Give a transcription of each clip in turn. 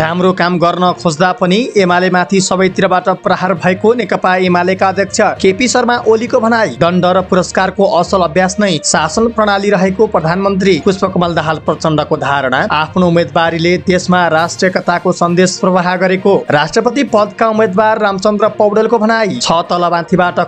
राम्रो काम गर्न खोज्दा पनि एमाले माथि सबैतिरबाट प्रहार भएको नेकपा एमालेका अध्यक्ष केपी शर्मा ओलीको भनाई दण्ड र पुरस्कारको असल अभ्यास नै शासन प्रणाली रहेको प्रधानमन्त्री पुष्पकमल दाहाल प्रचण्डको धारणा आफ्नो उम्मेदवारीले देशमा राष्ट्रिय एकताको सन्देश प्रवाह गरेको राष्ट्रपति पदका उम्मेद्वार रामचन्द्र पौडेलको भनाई छ तल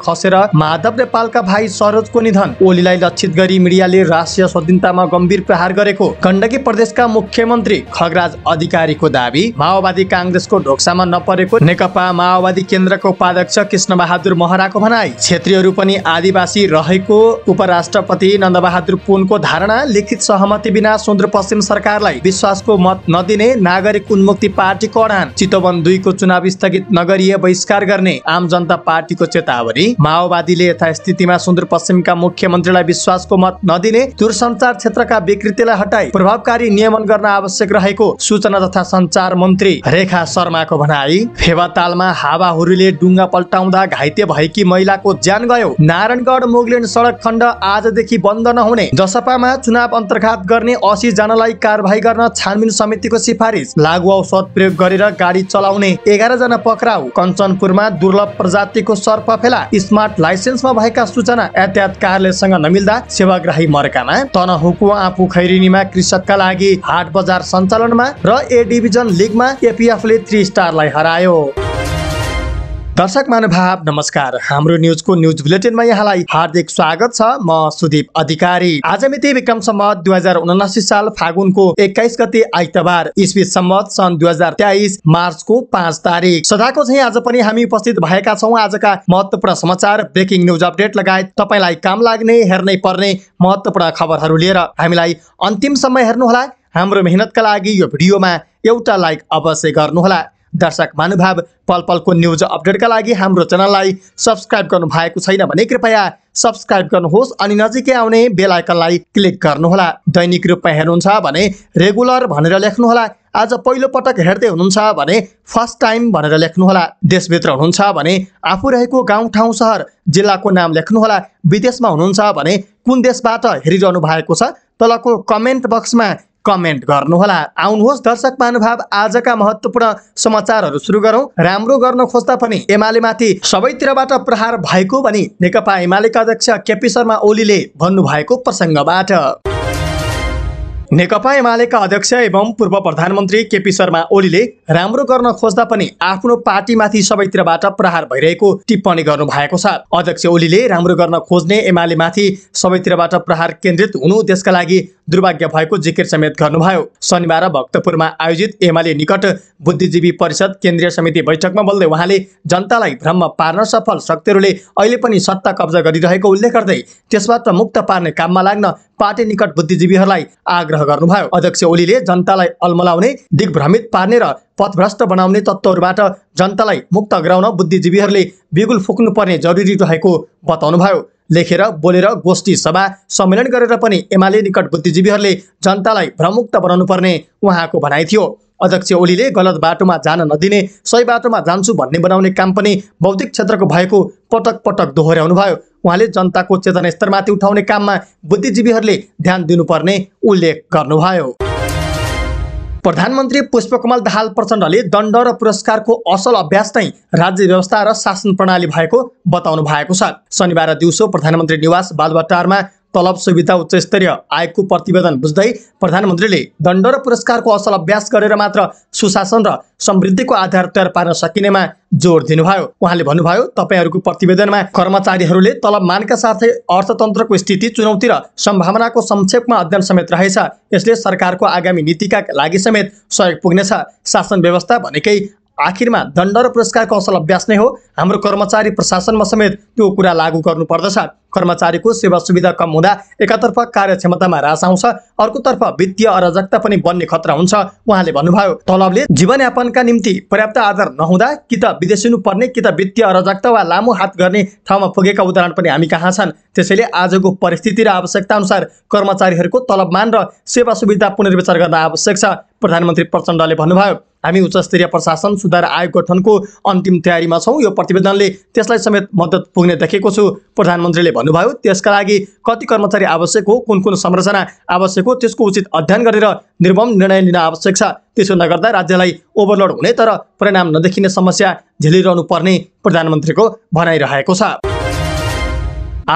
खसेर माधव नेपालका भाइ सरोजको निधन ओलीलाई लक्षित गरी मिडियाले राष्ट्रिय स्वाधीनतामा गम्भीर प्रहार गरेको गण्डकी प्रदेशका मुख्यमन्त्री खगराज अधिकारीको दावी दावी माओवादी काङ्ग्रेसको ढोक्सामा नपरेको नेकपा माओवादी केन्द्रको उपाध्यक्ष कृष्ण बहादुर महराको भनाई क्षेत्रीयहरू पनि आदिवासी रहेको उपराष्ट्रपति नन्दबहादुर पुनको धारणा लिखित सहमति बिना सुदूरपश्चिम सरकारलाई विश्वासको मत नदिने नागरिक उन्मुक्ति पार्टीको अडान चितवन दुईको चुनाव स्थगित नगरिए बहिष्कार गर्ने आम जनता पार्टीको चेतावनी माओवादीले यथास्थितिमा सुदूरपश्चिमका मुख्यमन्त्रीलाई विश्वासको मत नदिने दूरसञ्चार क्षेत्रका विकृतिलाई हटाई प्रभावकारी नियमन गर्न आवश्यक रहेको सूचना तथा सञ्चार संचार मन्त्री रेखा शर्माको भनाई फेवातालमा हावाहुरीले डुङ्गा पल्टाउँदा घाइते भएकी महिलाको ज्यान गयो नारायणगढ मोगलिन सडक खण्ड आजदेखि बन्द नहुने जसपामा चुनाव अन्तर्घात गर्ने असी जनालाई कारवाही गर्न छानबिन समितिको सिफारिस लागु औषध प्रयोग गरेर गाडी चलाउने एघार जना पक्राउ कञ्चनपुरमा दुर्लभ प्रजातिको सर्प फेला स्मार्ट लाइसेन्समा भएका सूचना यातायात कार्यालयसँग नमिल्दा सेवाग्राही मर्कामा तनहुको आफू खैरिनीमा कृषकका लागि हाट बजार सञ्चालनमा र ए डिभिजन वान लिगमा एपिएफले स्टारलाई हरायो दर्शक महानुभाव नमस्कार हाम्रो न्युजको न्युज बुलेटिनमा यहाँलाई हार्दिक स्वागत छ म सुदीप अधिकारी आज मिति विक्रमसम्म दुई हजार उनासी साल फागुनको एक्काइस गते आइतबार इस्वी सम्बत सन् दुई हजार तेइस मार्चको पाँच तारिक सदाको चाहिँ आज पनि हामी उपस्थित भएका छौँ आजका महत्वपूर्ण समाचार ब्रेकिङ न्युज अपडेट लगायत तपाईँलाई काम लाग्ने हेर्नै पर्ने महत्वपूर्ण खबरहरू लिएर हामीलाई अन्तिम समय हेर्नुहोला हाम्रो मेहनतका लागि यो भिडियोमा एउटा लाइक अवश्य गर्नुहोला दर्शक महानुभाव पल पलको न्युज अपडेटका लागि हाम्रो च्यानललाई सब्सक्राइब गर्नु भएको छैन भने कृपया सब्सक्राइब गर्नुहोस् अनि नजिकै आउने बेलायकनलाई क्लिक गर्नुहोला दैनिक रूपमा हेर्नुहुन्छ भने रेगुलर भनेर लेख्नुहोला आज पहिलो पटक हेर्दै हुनुहुन्छ भने फर्स्ट टाइम भनेर लेख्नुहोला देशभित्र हुनुहुन्छ भने आफू रहेको गाउँठाउँ सहर जिल्लाको नाम लेख्नुहोला विदेशमा हुनुहुन्छ भने कुन देशबाट हेरिरहनु भएको छ तलको कमेन्ट बक्समा कमेन्ट गर्नुहोला आउनुहोस् दर्शक महानुभाव आजका महत्त्वपूर्ण समाचारहरू सुरु गरौँ राम्रो गर्न खोज्दा पनि एमाले माथि सबैतिरबाट प्रहार भएको भनी नेकपा एमालेका अध्यक्ष केपी शर्मा ओलीले भन्नुभएको प्रसङ्गबाट नेकपा एमालेका अध्यक्ष एवं पूर्व प्रधानमन्त्री केपी शर्मा ओलीले राम्रो गर्न खोज्दा पनि आफ्नो पार्टीमाथि सबैतिरबाट प्रहार भइरहेको टिप्पणी गर्नु भएको छ अध्यक्ष ओलीले राम्रो गर्न खोज्ने एमाले माथि सबैतिरबाट प्रहार केन्द्रित हुनु देशका लागि दुर्भाग्य भएको जिकिर समेत गर्नुभयो शनिबार भक्तपुरमा आयोजित एमाले निकट बुद्धिजीवी परिषद केन्द्रीय समिति बैठकमा बोल्दै उहाँले जनतालाई भ्रम पार्न सफल शक्तिहरूले अहिले पनि सत्ता कब्जा गरिरहेको उल्लेख गर्दै त्यसबाट मुक्त पार्ने काममा लाग्न पार्टी निकट बुद्धिजीवीहरूलाई आग्रह गर्नुभयो अध्यक्ष ओलीले जनतालाई अल्मलाउने दिग्भ्रमित पार्ने र पथभ्रष्ट बनाउने तत्त्वहरूबाट जनतालाई मुक्त गराउन बुद्धिजीवीहरूले बिगुल फुक्नुपर्ने जरुरी रहेको बताउनुभयो लेखेर बोलेर गोष्ठी सभा सम्मेलन गरेर पनि एमाले निकट बुद्धिजीवीहरूले जनतालाई भ्रमुक्त पर्ने उहाँको भनाइ थियो अध्यक्ष ओलीले गलत बाटोमा जान नदिने सही बाटोमा जान्छु भन्ने बनाउने काम पनि बौद्धिक क्षेत्रको भएको पटक पटक भयो उहाँले जनताको चेतना स्तरमाथि उठाउने काममा बुद्धिजीवीहरूले ध्यान दिनुपर्ने उल्लेख गर्नुभयो प्रधानमन्त्री पुष्पकमल दाहाल प्रचण्डले दण्ड र पुरस्कारको असल अभ्यास नै राज्य व्यवस्था र शासन प्रणाली भएको बताउनु भएको छ शनिबार दिउँसो प्रधानमन्त्री निवास बालबाटारमा तलब सुविधा उच्चस्तरीय आयोगको प्रतिवेदन बुझ्दै प्रधानमन्त्रीले दण्ड र पुरस्कारको असल अभ्यास गरेर मात्र सुशासन र समृद्धिको आधार तयार पार्न सकिनेमा जोड दिनुभयो उहाँले भन्नुभयो तपाईँहरूको प्रतिवेदनमा कर्मचारीहरूले तलब मानका साथै अर्थतन्त्रको स्थिति चुनौती र सम्भावनाको संक्षेपमा अध्ययन समेत रहेछ यसले सरकारको आगामी नीतिका लागि समेत सहयोग पुग्नेछ शासन व्यवस्था भनेकै आखिरमा दण्ड र पुरस्कारको असल अभ्यास नै हो हाम्रो कर्मचारी प्रशासनमा समेत त्यो कुरा लागू गर्नुपर्दछ कर्मचारीको सेवा सुविधा कम हुँदा एकातर्फ कार्यक्षमतामा ह्रास आउँछ अर्कोतर्फ वित्तीय अराजकता पनि बन्ने खतरा हुन्छ उहाँले भन्नुभयो तलबले जीवनयापनका निम्ति पर्याप्त आधार नहुँदा कि त विदेशिनु पर्ने कि त वित्तीय अराजकता वा लामो हात गर्ने ठाउँमा पुगेका उदाहरण पनि हामी कहाँ छन् त्यसैले आजको परिस्थिति र आवश्यकता अनुसार कर्मचारीहरूको तलबमान र सेवा सुविधा पुनर्विचार गर्न आवश्यक छ प्रधानमन्त्री प्रचण्डले भन्नुभयो हामी उच्चस्तरीय प्रशासन सुधार आयोग गठनको अन्तिम तयारीमा छौँ यो प्रतिवेदनले त्यसलाई समेत मद्दत पुग्ने देखेको छु प्रधानमन्त्रीले भन्नुभयो त्यसका लागि कति कर्मचारी आवश्यक हो कुन कुन संरचना आवश्यक हो त्यसको उचित अध्ययन गरेर निर्मम निर्णय लिन आवश्यक छ त्यसो नगर्दा राज्यलाई ओभरलोड हुने तर परिणाम नदेखिने समस्या झेलिरहनु पर्ने प्रधानमन्त्रीको भनाइरहेको छ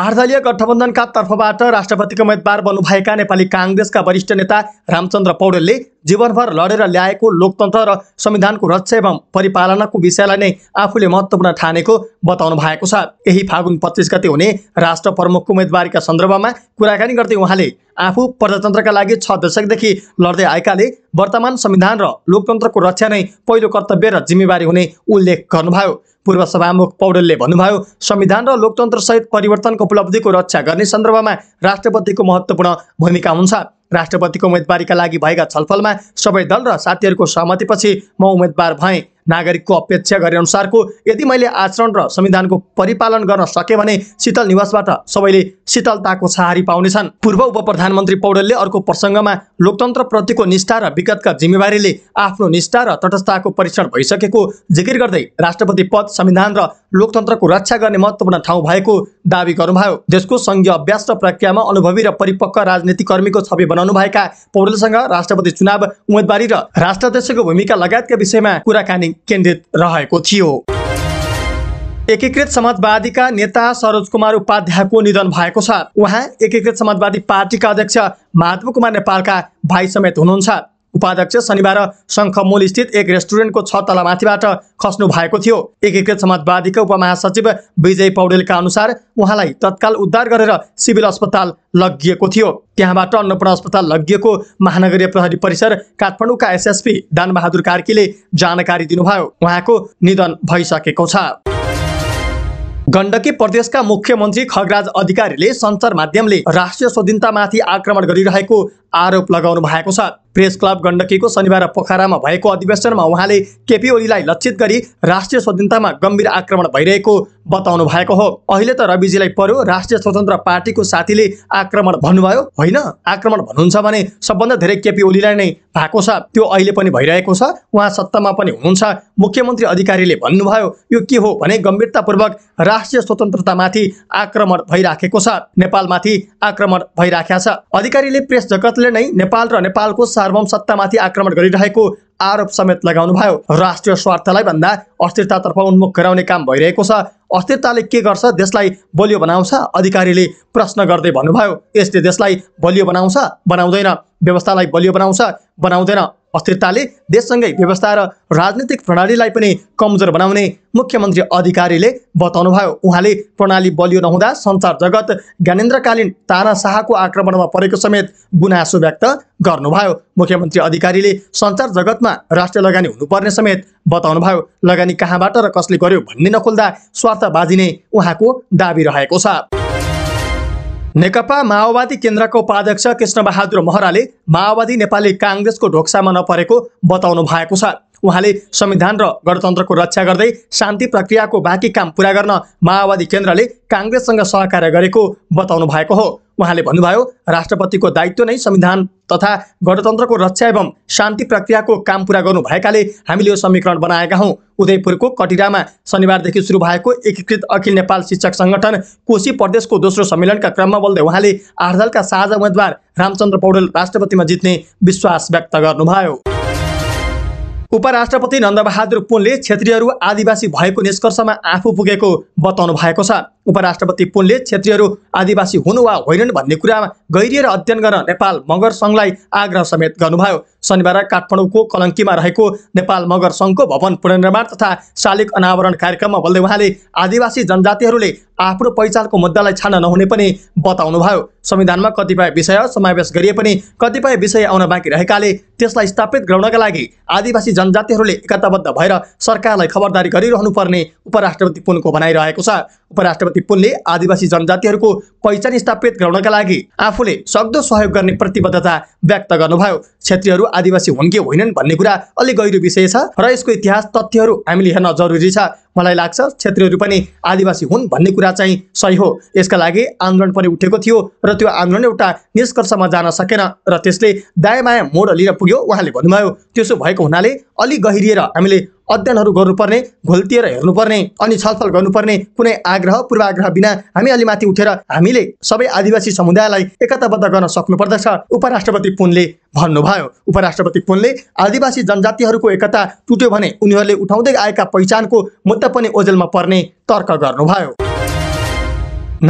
आठदलीय गठबन्धनका तर्फबाट राष्ट्रपतिको उम्मेद्वार बन्नुभएका नेपाली काङ्ग्रेसका वरिष्ठ नेता रामचन्द्र पौडेलले जीवनभर लडेर ल्याएको लोकतन्त्र र संविधानको रक्षा एवं परिपालनको विषयलाई नै आफूले महत्त्वपूर्ण ठानेको बताउनु भएको छ यही फागुन पच्चिस गते हुने राष्ट्र प्रमुखको उम्मेदवारीका सन्दर्भमा कुराकानी गर्दै उहाँले आफू प्रजातन्त्रका लागि छ दशकदेखि लड्दै आएकाले वर्तमान संविधान र लोकतन्त्रको रक्षा नै पहिलो कर्तव्य र जिम्मेवारी हुने उल्लेख गर्नुभयो पूर्व सभामुख पौडेलले भन्नुभयो संविधान र लोकतन्त्रसहित परिवर्तनको उपलब्धिको रक्षा गर्ने सन्दर्भमा राष्ट्रपतिको महत्त्वपूर्ण भूमिका हुन्छ राष्ट्रपतिको उम्मेदवारीका लागि भएका छलफलमा सबै दल र साथीहरूको सहमतिपछि म उम्मेद्वार भएँ नागरिकको अपेक्षा गरे अनुसारको यदि मैले आचरण र संविधानको परिपालन गर्न सकेँ भने शीतल निवासबाट सबैले शीतलताको छहारी पाउनेछन् पूर्व उप प्रधानमन्त्री पौडेलले अर्को प्रसङ्गमा लोकतन्त्रप्रतिको निष्ठा र विगतका जिम्मेवारीले आफ्नो निष्ठा र तटस्थताको परीक्षण भइसकेको जिकिर गर्दै राष्ट्रपति पद संविधान र लोकतन्त्रको रक्षा गर्ने महत्त्वपूर्ण ठाउँ भएको दावी गर्नुभयो देशको सङ्घीय अभ्यास र प्रक्रियामा अनुभवी र परिपक्व राजनीति कर्मीको छवि बनाउनु भएका पौडेलसँग राष्ट्रपति चुनाव उम्मेदवारी र राष्ट्रध्यक्षको भूमिका लगायतका विषयमा कुराकानी केन्द्रित रहेको थियो एकीकृत समाजवादीका नेता सरोज कुमार उपाध्यायको निधन भएको छ उहाँ एकीकृत समाजवादी पार्टीका अध्यक्ष माधव कुमार नेपालका भाइ समेत हुनुहुन्छ उपाध्यक्ष शनिबार शङ्खमूल स्थित एक रेस्टुरेन्टको छ तला माथिबाट खस्नु भएको थियो एकीकृत समाजवादीका उपमहासचिव विजय पौडेलका अनुसार उहाँलाई तत्काल उद्धार गरेर सिभिल अस्पताल लगिएको थियो त्यहाँबाट अन्नपूर्ण अस्पताल लगिएको महानगरीय प्रहरी परिसर काठमाडौँका एसएसपी दानबहादुर कार्कीले जानकारी दिनुभयो उहाँको निधन भइसकेको छ गण्डकी प्रदेशका मुख्यमन्त्री खगराज अधिकारीले सञ्चार माध्यमले राष्ट्रिय स्वाधीनतामाथि आक्रमण गरिरहेको आरोप लगाउनु भएको छ प्रेस क्लब गण्डकीको शनिबार पोखरामा भएको अधिवेशनमा उहाँले केपी ओलीलाई लक्षित गरी राष्ट्रिय स्वतन्त्रतामा गम्भीर आक्रमण भइरहेको बताउनु भएको हो अहिले त रविजीलाई पर्यो राष्ट्रिय स्वतन्त्र पार्टीको साथीले आक्रमण भन्नुभयो होइन आक्रमण भन्नुहुन्छ भने सबभन्दा धेरै केपी ओलीलाई नै भएको छ त्यो अहिले पनि भइरहेको छ उहाँ सत्तामा पनि हुनुहुन्छ मुख्यमन्त्री अधिकारीले भन्नुभयो यो के हो भने गम्भीरतापूर्वक राष्ट्रिय स्वतन्त्रतामाथि आक्रमण भइराखेको छ नेपालमाथि आक्रमण भइराखेको छ अधिकारीले प्रेस जगतले नै नेपाल र नेपालको सत्तामाथि आक्रमण गरिरहेको आरोप समेत लगाउनुभयो राष्ट्रिय स्वार्थलाई भन्दा अस्थिरतातर्फ उन्मुख गराउने काम भइरहेको छ अस्थिरताले के गर्छ देशलाई बलियो बनाउँछ अधिकारीले प्रश्न गर्दै भन्नुभयो यसले देशलाई बलियो बनाउँछ बनाउँदैन व्यवस्थालाई बलियो बनाउँछ बनाउँदैन अस्थिरताले देशसँगै व्यवस्था र राजनीतिक प्रणालीलाई पनि कमजोर बनाउने मुख्यमन्त्री अधिकारीले बताउनुभयो उहाँले प्रणाली बलियो नहुँदा सञ्चार जगत ज्ञानेन्द्रकालीन ताना शाहको आक्रमणमा परेको समेत गुनासो व्यक्त गर्नुभयो मुख्यमन्त्री अधिकारीले सञ्चार जगतमा राष्ट्रिय लगानी हुनुपर्ने समेत बताउनुभयो लगानी कहाँबाट र कसले गर्यो भन्ने नखोल्दा स्वार्थ बाजिने उहाँको दावी रहेको छ नेकपा माओवादी केन्द्रको उपाध्यक्ष कृष्णबहादुर महराले माओवादी नेपाली काङ्ग्रेसको ढोक्सामा नपरेको बताउनु भएको छ उहाँले संविधान र गणतन्त्रको रक्षा गर्दै शान्ति प्रक्रियाको बाँकी काम पुरा गर्न माओवादी केन्द्रले काङ्ग्रेससँग सहकार्य गरेको बताउनु भएको हो उहाँले भन्नुभयो राष्ट्रपतिको दायित्व नै संविधान तथा गणतन्त्रको रक्षा एवं शान्ति प्रक्रियाको काम पुरा गर्नुभएकाले हामीले यो समीकरण बनाएका हौँ उदयपुरको कटिरामा शनिबारदेखि सुरु भएको एकीकृत अखिल नेपाल शिक्षक सङ्गठन कोशी प्रदेशको दोस्रो सम्मेलनका क्रममा बोल्दै उहाँले आठ दलका साझा उम्मेद्वार रामचन्द्र पौडेल राष्ट्रपतिमा जित्ने विश्वास व्यक्त गर्नुभयो उपराष्ट्रपति नन्दबहादुर पुनले क्षेत्रीयहरू आदिवासी भएको निष्कर्षमा आफू पुगेको बताउनु भएको छ उपराष्ट्रपति पुनले क्षेत्रीयहरू आदिवासी हुनु वा होइनन् भन्ने कुरामा गहिरिएर अध्ययन गर्न नेपाल मगर सङ्घलाई आग्रह समेत गर्नुभयो शनिबार काठमाडौँको कलङ्कीमा रहेको नेपाल मगर सङ्घको भवन पुनर्निर्माण तथा शालिक अनावरण कार्यक्रममा बोल्दै उहाँले आदिवासी जनजातिहरूले आफ्नो पहिचानको मुद्दालाई छान्न नहुने पनि बताउनुभयो संविधानमा कतिपय विषय समावेश गरिए पनि कतिपय विषय आउन बाँकी रहेकाले त्यसलाई स्थापित गराउनका लागि आदिवासी जनजातिहरूले एकताबद्ध भएर सरकारलाई खबरदारी गरिरहनुपर्ने उपराष्ट्रपति पुनको भनाइरहेको छ उपराष्ट्रपति पुलले आदिवासी जनजातिहरूको पहिचान स्थापित गराउनका लागि आफूले सक्दो सहयोग गर्ने प्रतिबद्धता व्यक्त गर्नुभयो क्षेत्रीयहरू आदिवासी हुन् कि होइनन् भन्ने कुरा अलिक गहिरो विषय छ र यसको इतिहास तथ्यहरू हामीले हेर्न जरुरी छ मलाई लाग्छ क्षेत्रीयहरू पनि आदिवासी हुन् भन्ने कुरा चाहिँ सही हो यसका लागि आन्दोलन पनि उठेको थियो र त्यो आन्दोलन एउटा निष्कर्षमा जान सकेन र त्यसले दायाँ माया मोड लिएर पुग्यो उहाँले भन्नुभयो त्यसो भएको हुनाले अलिक गहिरिएर हामीले अध्ययनहरू गर्नुपर्ने घोल्तिएर हेर्नुपर्ने अनि छलफल गर्नुपर्ने कुनै आग्रह पूर्वाग्रह बिना हामी अलि माथि उठेर हामीले सबै आदिवासी समुदायलाई एकताबद्ध गर्न सक्नुपर्दछ उपराष्ट्रपति पुनले भन्नुभयो उपराष्ट्रपति पुनले आदिवासी जनजातिहरूको एकता टुट्यो भने उनीहरूले उठाउँदै आएका पहिचानको मुद्दा पनि ओजेलमा पर्ने तर्क गर्नुभयो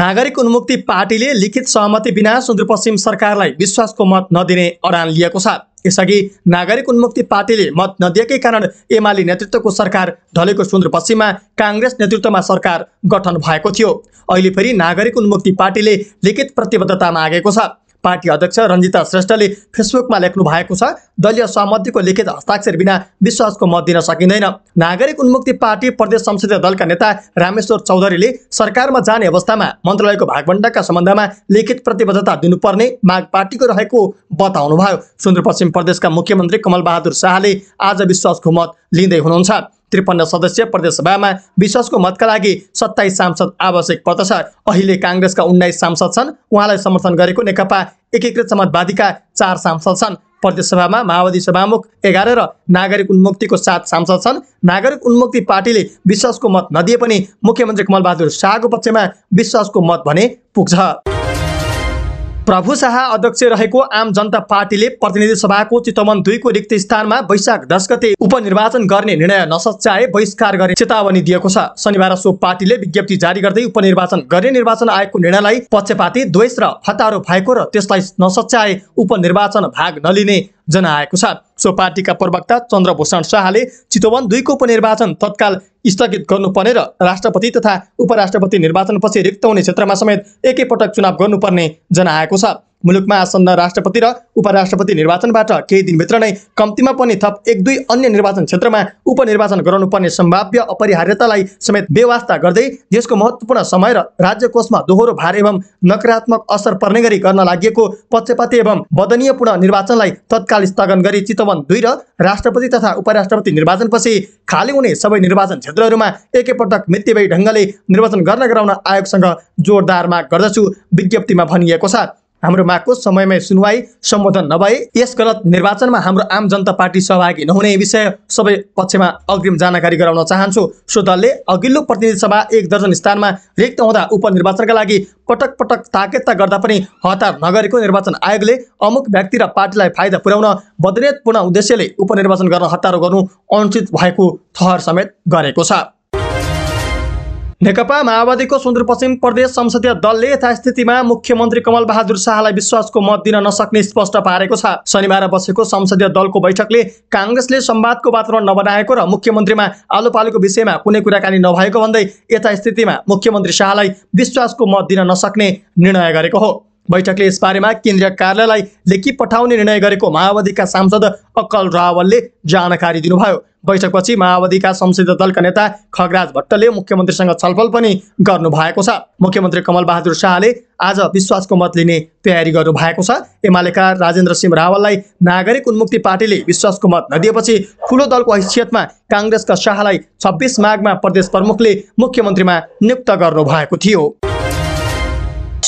नागरिक उन्मुक्ति पार्टीले लिखित सहमति बिना सुदूरपश्चिम सरकारलाई विश्वासको मत नदिने अडान लिएको छ यसअघि नागरिक उन्मुक्ति पार्टीले मत नदिएकै कारण एमाले नेतृत्वको सरकार ढलेको सुदूरपश्चिममा काङ्ग्रेस नेतृत्वमा सरकार गठन भएको थियो अहिले फेरि नागरिक उन्मुक्ति पार्टीले लिखित प्रतिबद्धता मागेको छ पार्टी अध्यक्ष रञ्जिता श्रेष्ठले फेसबुकमा लेख्नु भएको छ दलीय सहमतिको लिखित हस्ताक्षर बिना विश्वासको मत दिन सकिँदैन नागरिक उन्मुक्ति पार्टी प्रदेश संसदीय दलका नेता रामेश्वर चौधरीले सरकारमा जाने अवस्थामा मन्त्रालयको भागभण्डका सम्बन्धमा लिखित प्रतिबद्धता दिनुपर्ने माग पार्टीको रहेको बताउनुभयो सुदूरपश्चिम प्रदेशका मुख्यमन्त्री कमलबहादुर शाहले आज विश्वासको मत लिँदै हुनुहुन्छ त्रिपन्न सदस्यीय प्रदेशसभामा विश्वासको मतका लागि सत्ताइस सांसद आवश्यक पर्दछ अहिले काङ्ग्रेसका उन्नाइस सांसद छन् उहाँलाई समर्थन गरेको नेकपा एकीकृत समाजवादीका चार सांसद छन् प्रदेशसभामा माओवादी सभामुख एघार र नागरिक उन्मुक्तिको सात सांसद छन् नागरिक उन्मुक्ति पार्टीले विश्वासको मत नदिए पनि मुख्यमन्त्री कमलबहादुर शाहको पक्षमा विश्वासको मत भने पुग्छ प्रभु शाह अध्यक्ष रहेको आम जनता पार्टीले प्रतिनिधि सभाको चितवन दुईको रिक्त स्थानमा वैशाख दस गते उपनिर्वाचन गर्ने निर्णय नसच्याए बहिष्कार गर्ने चेतावनी दिएको छ शनिबार सो पार्टीले विज्ञप्ति जारी गर्दै उपनिर्वाचन गर्ने निर्वाचन आयोगको निर्णयलाई पक्षपाती द्वेष र फतारो भएको र त्यसलाई नसच्याए उपनिर्वाचन भाग नलिने जनाएको छ सो पार्टीका प्रवक्ता चन्द्रभूषण शाहले चितवन दुईको उपनिर्वाचन तत्काल स्थगित गर्नुपर्ने र राष्ट्रपति तथा उपराष्ट्रपति निर्वाचनपछि रिक्त हुने क्षेत्रमा समेत एकैपटक चुनाव गर्नुपर्ने जनाएको छ मुलुकमा आसन्न राष्ट्रपति र उपराष्ट्रपति निर्वाचनबाट केही दिनभित्र नै कम्तीमा पनि थप एक दुई अन्य निर्वाचन क्षेत्रमा उपनिर्वाचन गराउनुपर्ने सम्भाव्य अपरिहार्यतालाई समेत व्यवस्था गर्दै देशको महत्त्वपूर्ण समय र राज्य कोषमा दोहोरो भार एवं नकारात्मक असर पर्ने गरी गर्न लागि पक्षपाती एवं बदनीयपूर्ण निर्वाचनलाई तत्काल स्थगन गरी चितवन दुई र राष्ट्रपति तथा उपराष्ट्रपति निर्वाचनपछि खाली हुने सबै निर्वाचन क्षेत्रहरूमा एकैपटक मितिवै ढङ्गले निर्वाचन गर्न गराउन आयोगसँग जोरदार माग गर्दछु विज्ञप्तिमा भनिएको छ हाम्रो मागको समयमै सुनवाई सम्बोधन नभए यस गलत निर्वाचनमा हाम्रो आम जनता पार्टी सहभागी नहुने विषय सबै पक्षमा अग्रिम जानकारी गराउन चाहन्छु सो दलले अघिल्लो प्रतिनिधि सभा एक दर्जन स्थानमा रिक्त हुँदा उपनिर्वाचनका लागि पटक पटक ताकेता गर्दा पनि हतार नगरेको निर्वाचन आयोगले अमुक व्यक्ति र पार्टीलाई फाइदा पुर्याउन बदनेतपूर्ण उद्देश्यले उपनिर्वाचन गर्न हतारो गर्नु अनुचित भएको थहर समेत गरेको छ नेकपा माओवादीको सुदूरपश्चिम प्रदेश संसदीय दलले यथास्थितिमा मुख्यमन्त्री कमल बहादुर शाहलाई विश्वासको मत दिन नसक्ने स्पष्ट पारेको छ शनिबार बसेको संसदीय दलको बैठकले काङ्ग्रेसले संवादको वातावरण नबनाएको र मुख्यमन्त्रीमा आलोपालोको विषयमा कुनै कुराकानी नभएको भन्दै यथास्थितिमा मुख्यमन्त्री शाहलाई विश्वासको मत दिन नसक्ने निर्णय गरेको हो बैठकले यसबारेमा केन्द्रीय कार्यालयलाई लेखी पठाउने निर्णय गरेको माओवादीका सांसद अक्कल रावलले जानकारी दिनुभयो बैठकपछि माओवादीका संसदीय दलका नेता खगराज भट्टले मुख्यमन्त्रीसँग छलफल पनि गर्नु भएको छ मुख्यमन्त्री कमल बहादुर शाहले आज विश्वासको मत लिने तयारी गर्नु भएको छ एमालेका राजेन्द्र सिंह रावललाई नागरिक उन्मुक्ति पार्टीले विश्वासको मत नदिएपछि ठुलो दलको हैसियतमा काङ्ग्रेसका शाहलाई छब्बिस माघमा प्रदेश प्रमुखले मुख्यमन्त्रीमा नियुक्त गर्नु भएको थियो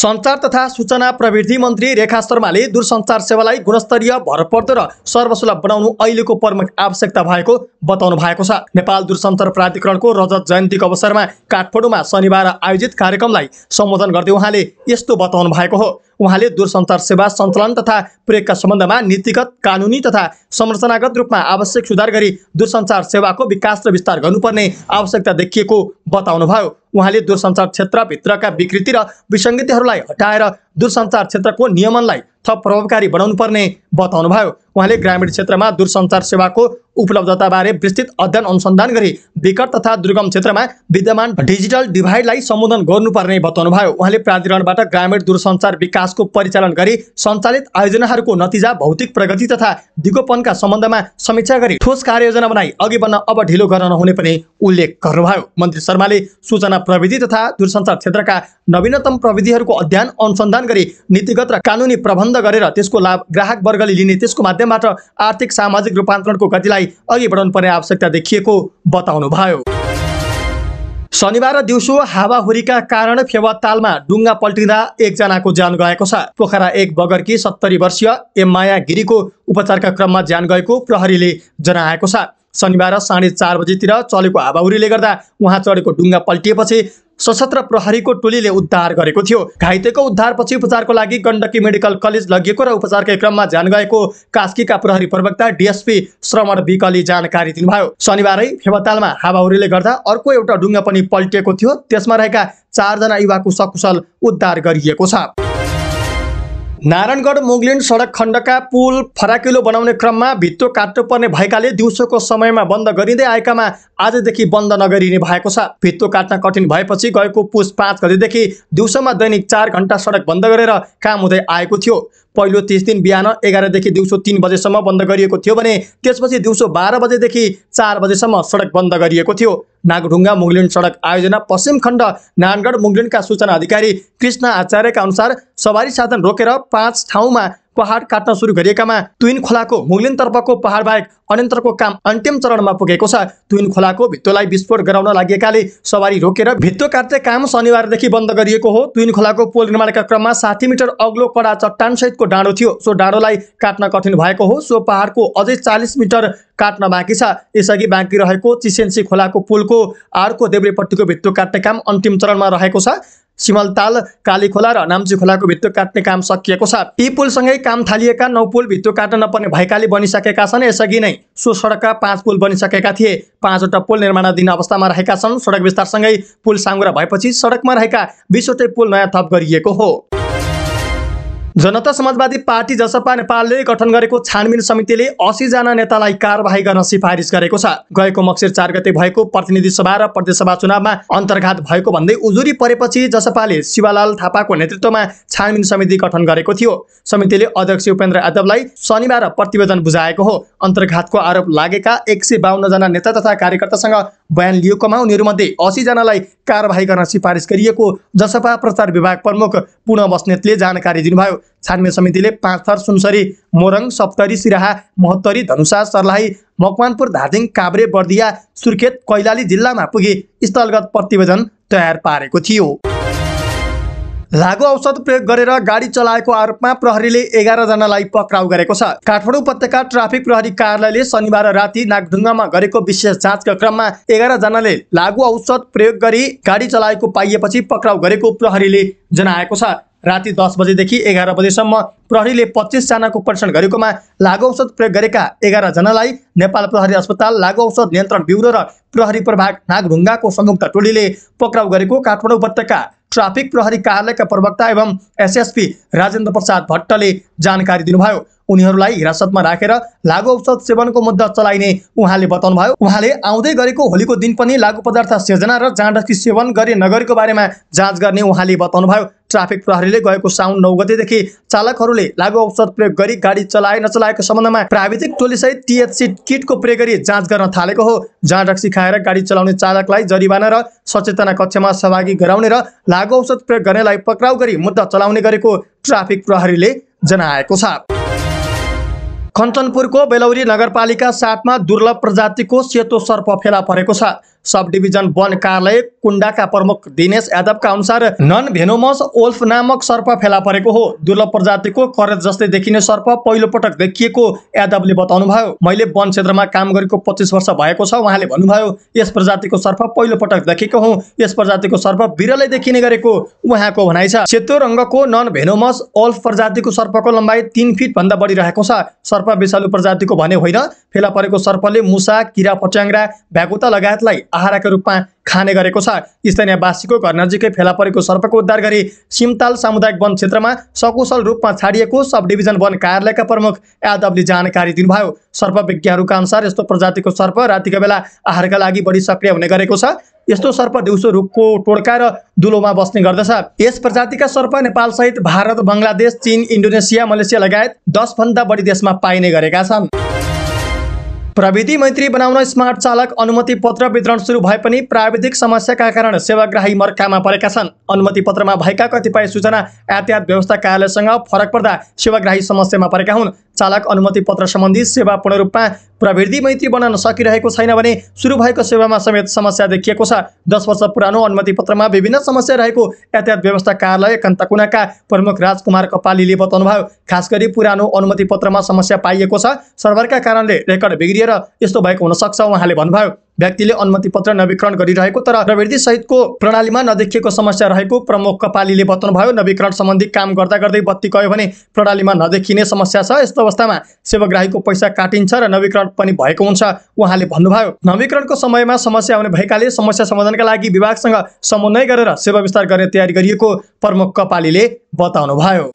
सञ्चार तथा सूचना प्रविधि मन्त्री रेखा शर्माले दूरसञ्चार सेवालाई गुणस्तरीय भरपर्दो र सर्वसुलभ बनाउनु अहिलेको प्रमुख आवश्यकता भएको बताउनु भएको छ नेपाल दूरसञ्चार प्राधिकरणको रजत जयन्तीको अवसरमा काठमाडौँमा शनिबार आयोजित कार्यक्रमलाई सम्बोधन गर्दै उहाँले यस्तो बताउनु भएको हो उहाँले दूरसञ्चार सेवा सञ्चालन तथा प्रयोगका सम्बन्धमा नीतिगत कानुनी तथा संरचनागत रूपमा आवश्यक सुधार गरी दूरसञ्चार सेवाको विकास र विस्तार गर्नुपर्ने आवश्यकता देखिएको बताउनुभयो उहाँले दूरसञ्चार क्षेत्रभित्रका विकृति र विसङ्गतिहरूलाई हटाएर दूरसञ्चार क्षेत्रको नियमनलाई थप प्रभावकारी बनाउनुपर्ने बताउनुभयो उहाँले ग्रामीण क्षेत्रमा दूरसञ्चार सेवाको उपलब्धताबारे विस्तृत अध्ययन अनुसन्धान गरी विकट तथा दुर्गम क्षेत्रमा विद्यमान डिजिटल डिभाइडलाई सम्बोधन गर्नुपर्ने बताउनुभयो उहाँले प्राधिकरणबाट ग्रामीण दूरसञ्चार विकासको परिचालन गरी सञ्चालित आयोजनाहरूको नतिजा भौतिक प्रगति तथा दिगोपनका सम्बन्धमा समीक्षा गरी ठोस कार्ययोजना बनाई अघि बढ्न अब ढिलो गर्न नहुने पनि उल्लेख गर्नुभयो मन्त्री शर्माले सूचना प्रविधि तथा दूरसञ्चार क्षेत्रका नवीनतम प्रविधिहरूको अध्ययन अनुसन्धान प्रदान गरी नीतिगत र कानुनी प्रबन्ध गरेर त्यसको लाभ ग्राहक वर्गले लिने त्यसको माध्यमबाट आर्थिक सामाजिक रूपान्तरणको गतिलाई अघि बढाउनु पर्ने आवश्यकता देखिएको बताउनुभयो शनिबार दिउँसो हावाहुरीका कारण फेवातालमा डुङ्गा पल्टिँदा एकजनाको ज्यान गएको छ पोखरा एक बगरकी सत्तरी वर्षीय एममाया गिरीको उपचारका क्रममा ज्यान गएको प्रहरीले जनाएको छ शनिबार साढे चार बजीतिर चलेको हावाहुरीले गर्दा उहाँ चढेको डुङ्गा पल्टिएपछि सशस्त्र प्रहरीको टोलीले उद्धार गरेको थियो घाइतेको उद्धारपछि उपचारको लागि गण्डकी मेडिकल कलेज लगिएको र उपचारकै क्रममा ज्यान गएको कास्कीका प्रहरी प्रवक्ता डिएसपी श्रवण विकली जानकारी दिनुभयो शनिबारै फेवतालमा हावाहुरीले गर्दा अर्को एउटा डुङ्गा पनि पल्टिएको थियो त्यसमा रहेका चारजना युवाको सकुशल उद्धार गरिएको छ नारायणगढ मोगलिन सडक खण्डका पुल फराकिलो बनाउने क्रममा भित्तो काट्नुपर्ने भएकाले दिउँसोको समयमा बन्द गरिँदै आएकामा आजदेखि बन्द नगरिने भएको छ भित्तो काट्न कठिन भएपछि गएको पुस पाँच गतिदेखि दिउँसोमा दैनिक चार घन्टा सडक बन्द गरेर काम हुँदै आएको थियो पहिलो तिस दिन बिहान एघारदेखि दिउँसो तिन बजेसम्म बन्द गरिएको थियो भने त्यसपछि दिउँसो बाह्र बजेदेखि चार बजेसम्म सडक बन्द गरिएको थियो नागढुङ्गा मुगलिन सडक आयोजना पश्चिम खण्ड नानगढ मुगलिनका सूचना अधिकारी कृष्ण आचार्यका अनुसार सवारी साधन रोकेर पाँच ठाउँमा पहाड काट्न सुरु गरिएकामा तुइन खोलाको मुग्लिन पहाड बाहेक अन्यन्त्रको काम अन्तिम चरणमा पुगेको छ तुइन खोलाको भित्तोलाई विस्फोट गराउन लागेकाले सवारी रोकेर भित्तो काट्ने काम शनिबारदेखि बन्द गरिएको हो तुइन खोलाको पोल निर्माणका क्रममा साठी मिटर अग्लो कडा चट्टान सहितको डाँडो थियो सो डाँडोलाई काट्न कठिन भएको हो सो पहाडको अझै चालिस मिटर काट्न बाँकी छ यसअघि बाँकी रहेको चिसेन्सी खोलाको पुलको आर्को देब्रेपट्टिको भित्तो काट्ने काम अन्तिम चरणमा रहेको छ सिमलताल कालीखोला र नाम्ची खोलाको भित्तो काट्ने काम सकिएको छ यी पुलसँगै काम थालिएका नौ पुल भित्तो काट्न नपर्ने भएकाले बनिसकेका छन् यसअघि नै सो सडकका पाँच पुल बनिसकेका थिए पाँचवटा पुल निर्माणाधीन अवस्थामा रहेका छन् सडक विस्तारसँगै पुल साङ्गुरा भएपछि सडकमा रहेका बिसवटै पुल नयाँ थप गरिएको हो जनता समाजवादी पार्टी जसपा नेपालले गठन गरेको छानबिन समितिले असीजना नेतालाई कारवाही गर्न सिफारिस गरेको छ गएको मक्सिर चार गते भएको प्रतिनिधि सभा र प्रदेशसभा चुनावमा अन्तर्घात भएको भन्दै उजुरी परेपछि जसपाले शिवालाल थापाको नेतृत्वमा छानबिन समिति गठन गरेको थियो समितिले अध्यक्ष उपेन्द्र यादवलाई शनिबार प्रतिवेदन बुझाएको हो अन्तर्घातको आरोप लागेका एक सय बाहन्नजना नेता तथा कार्यकर्तासँग बयान लिएकोमा उनीहरूमध्ये असीजनालाई कारवाही गर्न सिफारिस गरिएको जसपा प्रचार विभाग प्रमुख पुनः बस्नेतले जानकारी दिनुभयो छानबिन समितिले पाँच थर सुनसरी मोरङ सप्तरी सिराहा महोत्तरी धनुषा सर्लाही मकवानपुर धादिङ काभ्रे बर्दिया सुर्खेत कैलाली जिल्लामा पुगे स्थलगत प्रतिवेदन तयार पारेको थियो लागु औषध प्रयोग गरेर गाडी चलाएको आरोपमा प्रहरीले जनालाई पक्राउ गरेको छ काठमाडौँ उपत्यका ट्राफिक प्रहरी कार्यालयले शनिबार राति नागढुङ्गामा गरेको विशेष जाँचका क्रममा एघारजनाले लागु औषध प्रयोग गरी गाडी चलाएको पाइएपछि पक्राउ गरेको प्रहरीले जनाएको छ राति दस बजेदेखि एघार बजेसम्म प्रहरीले पच्चिसजनाको परीक्षण गरेकोमा लागु औषध प्रयोग गरेका जनालाई नेपाल प्रहरी अस्पताल लागु औषध नियन्त्रण ब्युरो र प्रहरी प्रभाग नागढुङ्गाको संयुक्त टोलीले पक्राउ गरेको काठमाडौँ उपत्यका ट्राफिक प्रहरी कार्यालयका प्रवक्ता एवं एसएसपी राजेन्द्र प्रसाद भट्टले जानकारी दिनुभयो उनीहरूलाई हिरासतमा राखेर लागु औषध सेवनको मुद्दा चलाइने उहाँले बताउनुभयो उहाँले आउँदै गरेको होलीको दिन पनि लागु पदार्थ सेजना र जाँडकी सेवन गरे नगरेको बारेमा जाँच गर्ने उहाँले बताउनुभयो ट्राफिक प्रहरीले गएको साउन नौ गतेदेखि चालकहरूले लागु औषध प्रयोग गरी गाडी चलाए नचलाएको सम्बन्धमा प्राविधिक टोली सहित टिएचसी किटको प्रयोग गरी जाँच गर्न थालेको हो जाँड रक्सी खाएर गाडी चलाउने चालकलाई जरिवाना र सचेतना कक्षमा सहभागी गराउने र लागु औषध प्रयोग गर्नेलाई पक्राउ गरी मुद्दा चलाउने गरेको ट्राफिक प्रहरीले जनाएको छ कञ्चनपुरको बेलौरी नगरपालिका सातमा दुर्लभ प्रजातिको सेतो सर्प फेला परेको छ सब डिभिजन वन कार्यालय कुण्डाका प्रमुख दिनेश यादवका अनुसार नन भेनोमस ओल्फ नामक सर्प फेला परेको हो दुर्लभ प्रजातिको करेज जस्तै देखिने सर्प पहिलो पटक देखिएको यादवले बताउनुभयो मैले वन क्षेत्रमा काम गरेको पच्चिस वर्ष भएको छ उहाँले भन्नुभयो यस प्रजातिको सर्प पहिलो पटक देखेको हुँ यस प्रजातिको सर्प बिरलै देखिने गरेको उहाँको भनाइ छ सेतो रङ्गको नन भेनोमस ओल्फ प्रजातिको सर्पको लम्बाइ तिन फिट भन्दा बढी रहेको छ सर्प विषालु प्रजातिको भने होइन फेला परेको सर्पले मुसा किरा फट्याङ्ग्रा भ्याकुता लगायतलाई आहाराको रूपमा खाने गरेको छ स्थानीयवासीको घर नजिकै फेला परेको सर्पको उद्धार गरी सिमताल सामुदायिक वन क्षेत्रमा सकुशल रूपमा छाडिएको सब डिभिजन वन कार्यालयका प्रमुख यादवले जानकारी दिनुभयो सर्प विज्ञहरूका अनुसार यस्तो प्रजातिको सर्प रातिका बेला आहारका लागि बढी सक्रिय हुने गरेको छ यस्तो सर्प दिउँसो रुखको टोड्का र दुलोमा बस्ने गर्दछ यस प्रजातिका सर्प नेपाल सहित भारत बङ्गलादेश चीन इन्डोनेसिया मलेसिया लगायत भन्दा बढी देशमा पाइने गरेका छन् प्रविधि मैत्री बनाउन स्मार्ट चालक अनुमति पत्र वितरण सुरु भए पनि प्राविधिक समस्याका कारण सेवाग्राही मर्कामा परेका छन् अनुमति पत्रमा भएका कतिपय सूचना यातायात व्यवस्था कार्यालयसँग फरक पर्दा सेवाग्राही समस्यामा परेका हुन् चालक अनुमति पत्र सम्बन्धी सेवा पूर्ण रूपमा प्रविधि मैत्री बनाउन सकिरहेको छैन भने सुरु भएको सेवामा समेत समस्या देखिएको छ दस वर्ष पुरानो अनुमति पत्रमा विभिन्न समस्या रहेको यातायात व्यवस्था कार्यालय कन्तकुनाका प्रमुख राजकुमार कपालीले बताउनुभयो खास गरी पुरानो अनुमति पत्रमा समस्या पाइएको छ सर्भरका कारणले रेकर्ड बिग्रिएर यस्तो भएको हुनसक्छ उहाँले भन्नुभयो व्यक्तिले अनुमति पत्र नवीकरण गरिरहेको तर प्रवृत्ति सहितको प्रणालीमा नदेखिएको समस्या रहेको प्रमुख कपालीले बताउनुभयो नवीकरण सम्बन्धी काम गर्दा गर्दै बत्ती गयो भने प्रणालीमा नदेखिने समस्या छ यस्तो अवस्थामा सेवाग्राहीको पैसा काटिन्छ र नवीकरण पनि भएको हुन्छ उहाँले भन्नुभयो नवीकरणको समयमा समस्या आउने भएकाले समस्या समाधानका लागि विभागसँग समन्वय गरेर सेवा विस्तार गर्ने तयारी गरिएको प्रमुख कपालीले बताउनुभयो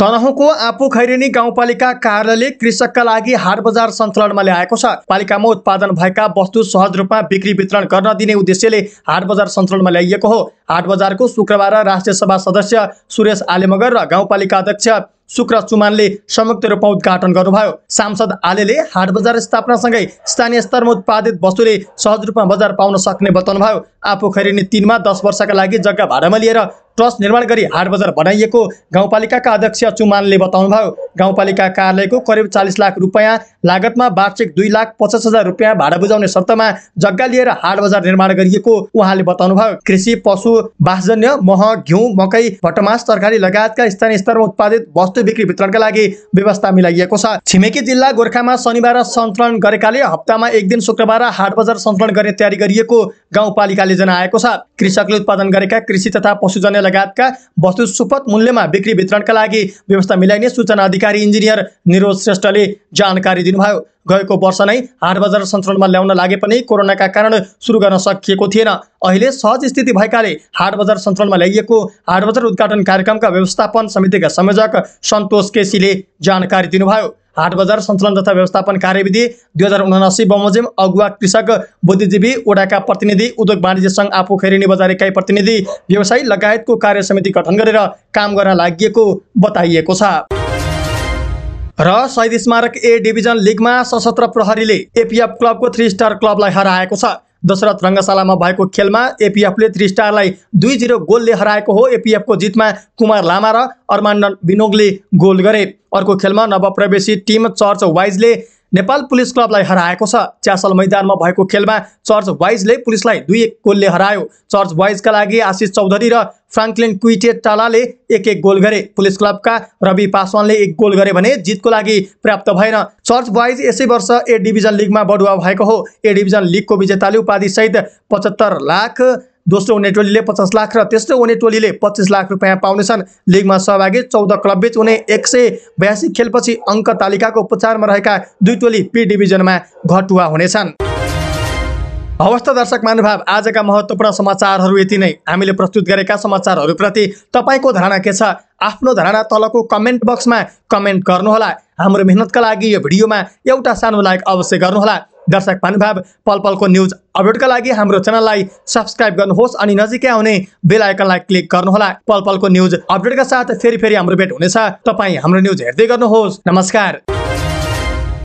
तनहुको आफू खैरेनी गाउँपालिका कार्यालयले कृषकका लागि हाट बजार सञ्चालनमा ल्याएको छ पालिकामा उत्पादन भएका वस्तु सहज रूपमा बिक्री वितरण गर्न दिने उद्देश्यले हाट बजार सञ्चालनमा ल्याइएको हो हाट बजारको शुक्रबार राष्ट्रिय सभा सदस्य सुरेश आले मगर र गाउँपालिका अध्यक्ष शुक्र चुमानले संयुक्त रूपमा उद्घाटन गर्नुभयो सांसद आलेले हाट बजार स्थापनासँगै स्थानीय स्तरमा उत्पादित वस्तुले सहज रूपमा बजार पाउन सक्ने बताउनुभयो आफू खैरेनी तिनमा दस वर्षका लागि जग्गा भाडामा लिएर ट्रस्ट निर्माण गरी हाट बजार बनाइएको गाउँपालिकाका अध्यक्ष चुमानले बताउनुभयो गाउँपालिका कार्यालयको करिब चालिस लाख रुपियाँ लागतमा वार्षिक दुई लाख पचास हजार रुपियाँ भाडा बुझाउने शर्तमा जग्गा लिएर हाट बजार निर्माण गरिएको उहाँले बताउनुभयो कृषि पशु बासजन्य मह घिउ मकै भटमास तरकारी लगायतका स्थानीय स्तरमा उत्पादित वस्तु बिक्री वितरणका लागि व्यवस्था मिलाइएको छ छिमेकी जिल्ला गोर्खामा शनिबार सन्तलन गरेकाले हप्तामा एक दिन शुक्रबार हाट बजार सञ्चालन गर्ने तयारी गरिएको गाउँपालिकाले जनाएको छ कृषकले उत्पादन गरेका कृषि तथा पशुजन्य लगायतका वस्तु सुपथ मूल्यमा बिक्री वितरणका लागि व्यवस्था मिलाइने सूचना अधिकारी इन्जिनियर निरोज श्रेष्ठले जानकारी दिनुभयो गएको वर्ष नै हाट बजार सञ्चालनमा ल्याउन लागे पनि कोरोनाका कारण सुरु गर्न सकिएको थिएन अहिले सहज स्थिति भएकाले हाट बजार सञ्चालनमा ल्याइएको हाट बजार उद्घाटन कार्यक्रमका व्यवस्थापन समितिका संयोजक सन्तोष केसीले जानकारी दिनुभयो हाट बजार सञ्चालन तथा व्यवस्थापन कार्यविधि दुई हजार उनासी बमोजिम अगुवा कृषक बुद्धिजीवी ओडाका प्रतिनिधि उद्योग वाणिज्य सङ्घ आफू खेरिनी बजार इकाइ प्रतिनिधि व्यवसायी लगायतको कार्य समिति गठन गरेर काम गर्न लागि बताइएको छ र शहीद स्मारक ए डिभिजन लिगमा सशस्त्र प्रहरीले एपिएफ क्लबको थ्री स्टार क्लबलाई हराएको छ दशरथ रङ्गशालामा भएको खेलमा एपिएफले थ्री स्टारलाई दुई जिरो गोलले हराएको हो एपिएफको जितमा कुमार लामा र अर्मान्डन विनोदले गोल गरे अर्को खेलमा नवप्रवेशी टिम चर्च वाइजले नेपाल पुलिस क्लबलाई हराएको छ च्यासल मैदानमा भएको खेलमा चर्च वाइजले पुलिसलाई दुई एक गोलले हरायो चर्च वाइजका लागि आशिष चौधरी र फ्राङ्कलिन क्विटेटालाले एक एक गोल गरे पुलिस क्लबका रवि पासवानले एक गोल गरे भने जितको लागि प्राप्त भएन चर्च वाइज यसै वर्ष ए डिभिजन लिगमा बढुवा भएको हो ए डिभिजन लिगको विजेताले उपाधिसहित पचहत्तर लाख दोस्रो हुने टोलीले पचास लाख र तेस्रो हुने टोलीले पच्चिस लाख रुपियाँ पाउनेछन् लिगमा सहभागी चौध क्लबबीच हुने एक सय बयासी खेलपछि अङ्क तालिकाको उपचारमा रहेका दुई टोली पी डिभिजनमा घटुवा हुनेछन् हवस् त दर्शक महानुभाव आजका महत्त्वपूर्ण समाचारहरू यति नै हामीले प्रस्तुत गरेका समाचारहरूप्रति तपाईँको धारणा के छ आफ्नो धारणा तलको कमेन्ट बक्समा कमेन्ट गर्नुहोला हाम्रो मेहनतका लागि यो भिडियोमा एउटा सानो लाइक अवश्य गर्नुहोला दर्शक भानुभाव पल पलको न्युज अपडेटका लागि हाम्रो च्यानललाई सब्सक्राइब गर्नुहोस् अनि नजिकै आउने बेल आइकनलाई क्लिक गर्नुहोला पल पलको न्युज अपडेटका साथ फेरि फेरि हाम्रो भेट हुनेछ तपाईँ हाम्रो न्युज हेर्दै गर्नुहोस् नमस्कार